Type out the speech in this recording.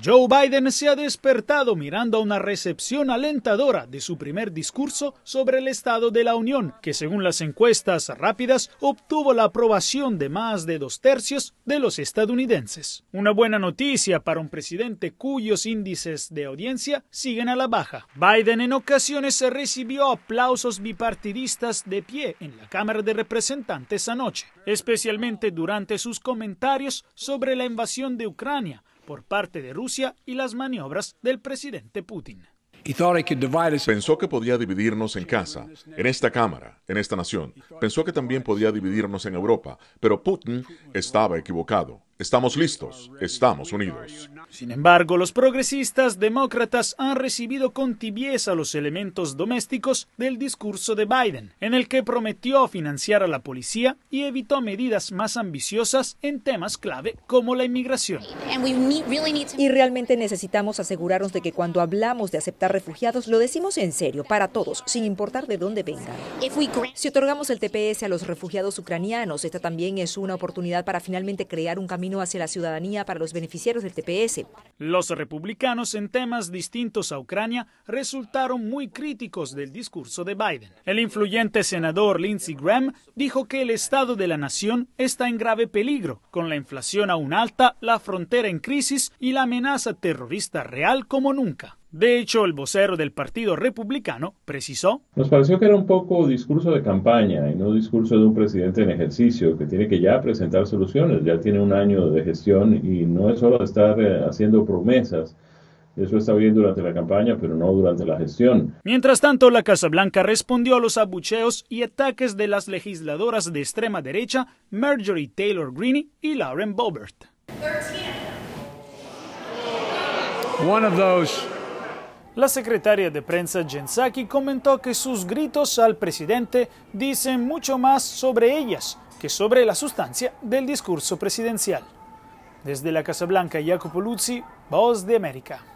Joe Biden se ha despertado mirando a una recepción alentadora de su primer discurso sobre el Estado de la Unión, que según las encuestas rápidas obtuvo la aprobación de más de dos tercios de los estadounidenses. Una buena noticia para un presidente cuyos índices de audiencia siguen a la baja. Biden en ocasiones recibió aplausos bipartidistas de pie en la Cámara de Representantes anoche, especialmente durante sus comentarios sobre la invasión de Ucrania por parte de Rusia y las maniobras del presidente Putin. Pensó que podía dividirnos en casa, en esta Cámara, en esta nación. Pensó que también podía dividirnos en Europa, pero Putin estaba equivocado. Estamos listos, estamos unidos. Sin embargo, los progresistas demócratas han recibido con tibieza los elementos domésticos del discurso de Biden, en el que prometió financiar a la policía y evitó medidas más ambiciosas en temas clave como la inmigración. Y realmente necesitamos asegurarnos de que cuando hablamos de aceptar refugiados lo decimos en serio, para todos, sin importar de dónde vengan. Si otorgamos el TPS a los refugiados ucranianos, esta también es una oportunidad para finalmente crear un camino hacia la ciudadanía para los beneficiarios del TPS los republicanos en temas distintos a Ucrania resultaron muy críticos del discurso de Biden. El influyente senador Lindsey Graham dijo que el estado de la nación está en grave peligro, con la inflación aún alta, la frontera en crisis y la amenaza terrorista real como nunca. De hecho, el vocero del Partido Republicano precisó. Nos pareció que era un poco discurso de campaña y no discurso de un presidente en ejercicio que tiene que ya presentar soluciones. Ya tiene un año de gestión y no es solo estar eh, haciendo promesas. Eso está bien durante la campaña, pero no durante la gestión. Mientras tanto, la Casa Blanca respondió a los abucheos y ataques de las legisladoras de extrema derecha Marjorie Taylor Greene y Lauren Boebert. One of la secretaria de prensa Jensaki comentó que sus gritos al presidente dicen mucho más sobre ellas que sobre la sustancia del discurso presidencial. Desde la Casa Blanca, Jacopo Luzzi, Voz de América.